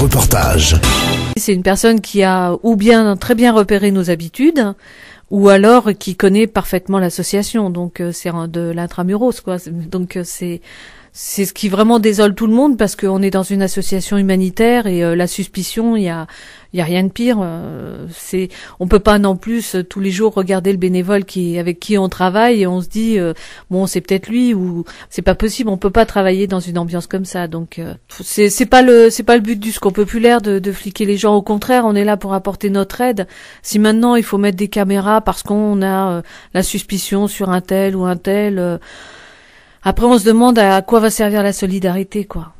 reportage. C'est une personne qui a ou bien très bien repéré nos habitudes, ou alors qui connaît parfaitement l'association. Donc euh, c'est de l'intramuros, quoi. Donc euh, c'est c'est ce qui vraiment désole tout le monde parce qu'on est dans une association humanitaire et euh, la suspicion, il y a, y a rien de pire. Euh, c'est, on peut pas non plus euh, tous les jours regarder le bénévole qui, avec qui on travaille et on se dit bon c'est peut-être lui ou c'est pas possible. On peut pas travailler dans une ambiance comme ça. Donc c'est, c'est pas le c'est pas le but du secours populaire de, de fliquer les gens. Au contraire, on est là pour apporter notre aide. Si maintenant il faut mettre des caméras parce qu'on a la suspicion sur un tel ou un tel après, on se demande à quoi va servir la solidarité, quoi.